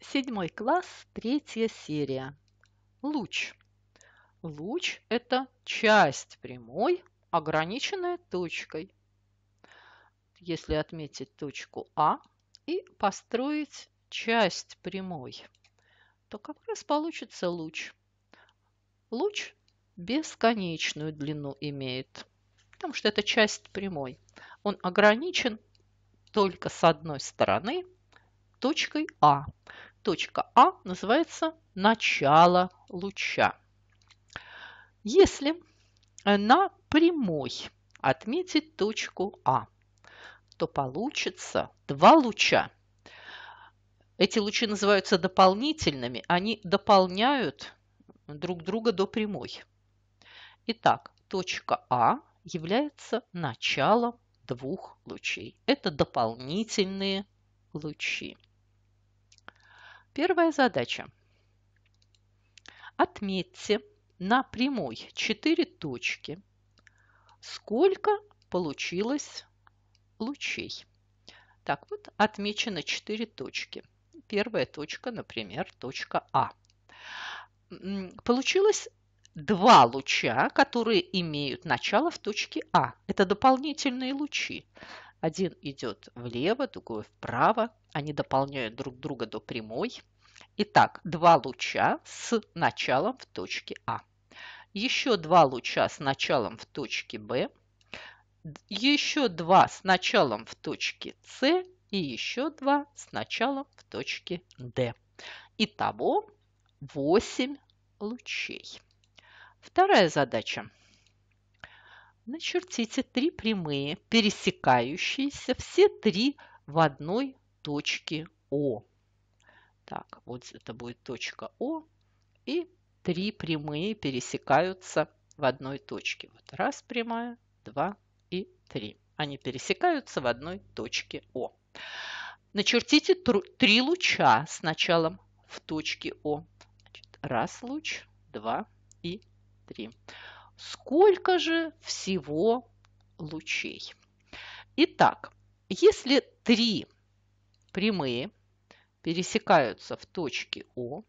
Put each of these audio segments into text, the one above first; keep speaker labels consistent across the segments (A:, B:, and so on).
A: Седьмой класс, третья серия. Луч. Луч – это часть прямой, ограниченная точкой. Если отметить точку А и построить часть прямой, то как раз получится луч. Луч бесконечную длину имеет, потому что это часть прямой. Он ограничен только с одной стороны – точкой А. Точка А называется начало луча. Если на прямой отметить точку А, то получится два луча. Эти лучи называются дополнительными, они дополняют друг друга до прямой. Итак, точка А является началом двух лучей. Это дополнительные лучи. Первая задача. Отметьте на прямой 4 точки, сколько получилось лучей. Так вот, отмечено 4 точки. Первая точка, например, точка А. Получилось два луча, которые имеют начало в точке А. Это дополнительные лучи. Один идет влево, другой вправо. Они дополняют друг друга до прямой. Итак, два луча с началом в точке А. Еще два луча с началом в точке Б. Еще два с началом в точке С. И еще два с началом в точке Д. Итого 8 лучей. Вторая задача начертите три прямые, пересекающиеся все три в одной точке О. Так, вот это будет точка О. И три прямые пересекаются в одной точке. Вот раз прямая, два и три. Они пересекаются в одной точке О. Начертите три луча с началом в точке О. Значит, раз луч, два и три сколько же всего лучей. Итак, если три прямые пересекаются в точке О,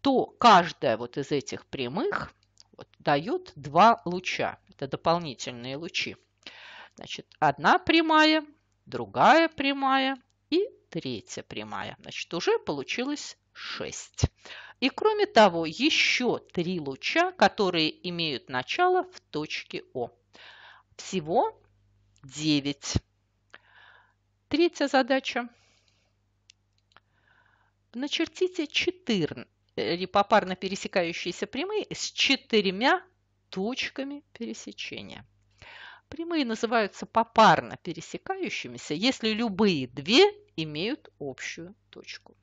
A: то каждая вот из этих прямых вот, дает два луча. Это дополнительные лучи. Значит, одна прямая, другая прямая и третья прямая. Значит, уже получилось 6. И кроме того, еще три луча, которые имеют начало в точке О. Всего 9. Третья задача. Начертите 4 э, попарно пересекающиеся прямые с четырьмя точками пересечения. Прямые называются попарно пересекающимися, если любые две имеют общую точку.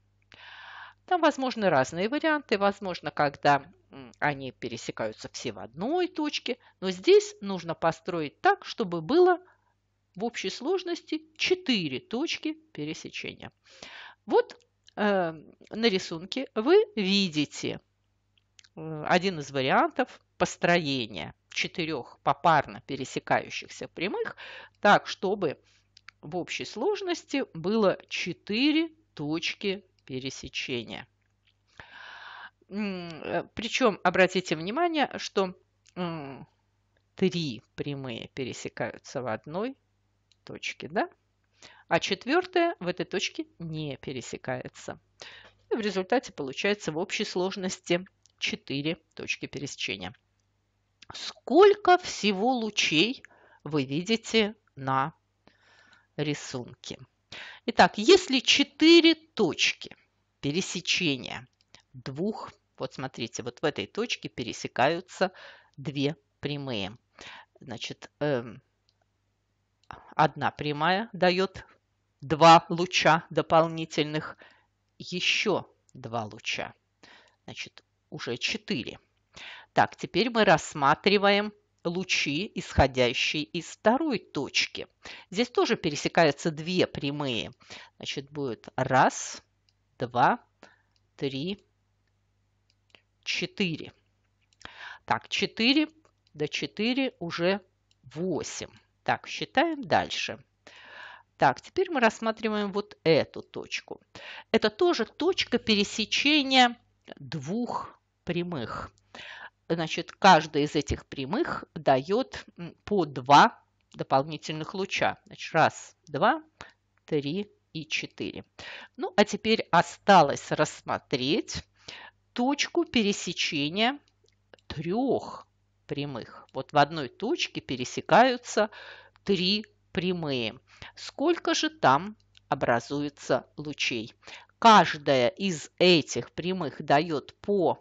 A: Там возможны разные варианты, возможно, когда они пересекаются все в одной точке, но здесь нужно построить так, чтобы было в общей сложности 4 точки пересечения. Вот э, на рисунке вы видите э, один из вариантов построения четырех попарно пересекающихся прямых, так, чтобы в общей сложности было 4 точки пересечения. Э, Причем обратите внимание, что три прямые пересекаются в одной точке, да? а четвертая в этой точке не пересекается. И в результате получается в общей сложности 4 точки пересечения. Сколько всего лучей вы видите на рисунке? Итак, если 4 точки пересечения двух, вот смотрите, вот в этой точке пересекаются две прямые. Значит, эм, одна прямая дает два луча дополнительных, еще два луча. Значит, уже четыре. Так, теперь мы рассматриваем лучи, исходящие из второй точки. Здесь тоже пересекаются две прямые. Значит, будет раз, два, три, четыре. Так, четыре до четыре уже восемь Так, считаем дальше. Так, теперь мы рассматриваем вот эту точку. Это тоже точка пересечения двух прямых. Значит, каждая из этих прямых дает по два дополнительных луча. Значит, раз, два, три, и 4. Ну, а теперь осталось рассмотреть точку пересечения трех прямых. Вот в одной точке пересекаются три прямые. Сколько же там образуется лучей? Каждая из этих прямых дает по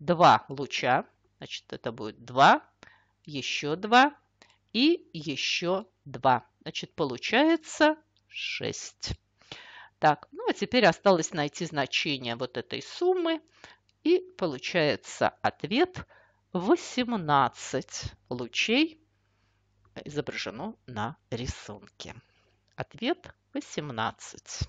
A: 2 луча. Значит, это будет 2, еще 2 и еще 2. Значит, получается 6. Так, ну а теперь осталось найти значение вот этой суммы. И получается ответ 18 лучей изображено на рисунке. Ответ 18.